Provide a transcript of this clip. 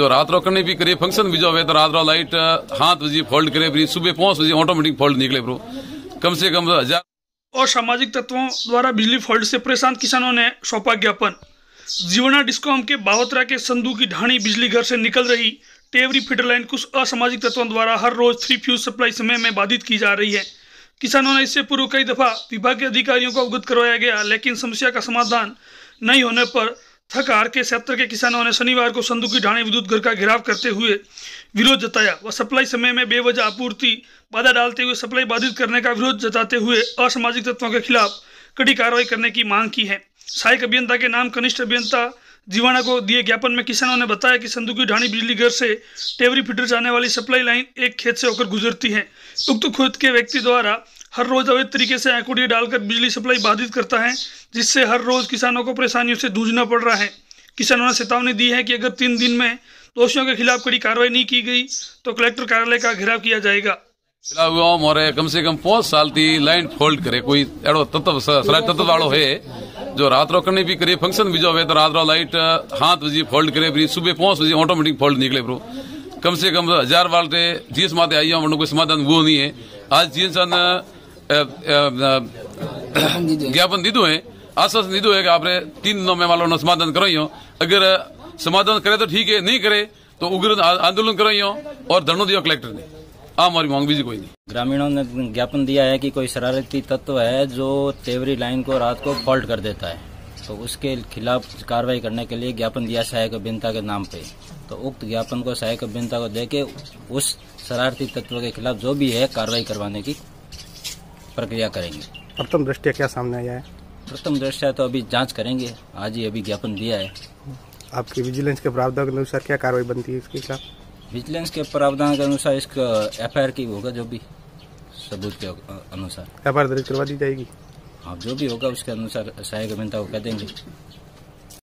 जो रात रो करनी भी करे फंक्शन भी जो हुए तो रात रो लाइट हाथ बजे फोल्ड करे फिर सुबह पांच बजे ऑटोमेटिक फोल्ड निकले प्रो कम से कम हजार और सामाजिक तत्वों द्वारा बिजली फोल्ड से परेशान किसानों ने सौंपा ज्ञापन जीवना डिस्कॉम के बावतरा के संधु की ढाणी बिजली घर से निकल रही टेवरी फीडर लाइन कुछ असामाजिक तत्वों द्वारा हर रोज थ्री फ्यूज सप्लाई समय में बाधित की जा रही है किसानों ने इससे पूर्व कई दफा विभाग के अधिकारियों को अवगत करवाया गया लेकिन समस्या का समाधान नहीं होने पर थकार के सेक्टर के किसानों ने शनिवार को संदूकी ढाणी विद्युत घर का घेराव करते हुए विरोध जताया व सप्लाई समय में बेवजह आपूर्ति बाधा डालते हुए सप्लाई बाधित करने का विरोध जताते हुए असामाजिक तत्वों के खिलाफ कड़ी कार्रवाई करने की मांग की है सहायक अभियंता के नाम कनिष्ठ अभियंता जीवाणा को दिए ज्ञापन में किसानों ने बताया कि संदूकी ढाणी बिजली घर से टेवरी फिटर जाने वाली सप्लाई लाइन एक खेत से होकर गुजरती है उक्त खुद के व्यक्ति द्वारा हर रोज़ अवैध तरीके से आंकुड़ी डालकर बिजली सप्लाई बाधित करता है जिससे हर रोज़ किसानों को परेशानियों से जूझना पड़ रहा है किसानों ने चेतावनी दी है कि अगर तीन दिन में दोषियों के खिलाफ कड़ी कार्रवाई नहीं की गई तो कलेक्टर कार्यालय का घेराव किया जाएगा कम से कम पांच साल थी लाइन फोल्ड करे कोई तत्व तत्व वालो है जो रात रो भी करे फंक्शन भी जो है तो रात रो लाइट हाथ बजे फोल्ड करे फिर सुबह पांच बजे ऑटोमेटिक फोल्ड निकले प्रो कम से कम हजार वाले थे माते आई हम कोई समाधान वो नहीं है आज जीएस ज्ञापन दीदू है आश्वासन दीदू है कि आपने तीन दिनों में वालों ने समाधान कराइयो अगर समाधान करे तो ठीक है नहीं करे तो उग्र आंदोलन कराइयो और धरना दिया कलेक्टर ने हमारी मांग भी कोई नहीं ग्रामीणों ने ज्ञापन दिया है कि कोई शरारती तत्व है जो तेवरी लाइन को रात को फॉल्ट कर देता है तो उसके खिलाफ कार्रवाई करने के लिए ज्ञापन दिया सहायक अभियंता के नाम पे तो उक्त ज्ञापन को सहायक अभियंता को देके उस शरारती तत्व के खिलाफ जो भी है कार्रवाई करवाने की प्रक्रिया करेंगे प्रथम दृष्टि क्या सामने आया है प्रथम दृष्टि तो अभी जांच करेंगे आज ही अभी ज्ञापन दिया है आपकी विजिलेंस के प्रावधान के अनुसार क्या कार्रवाई बनती है इसके खिलाफ विजिलेंस के प्रावधान के अनुसार इसका एफ आई आर की होगा जो भी सबूत के अनुसार एफ आई आर दर्ज करवा दी जाएगी हाँ जो भी होगा उसके अनुसार सहायक अभियंता को कह देंगे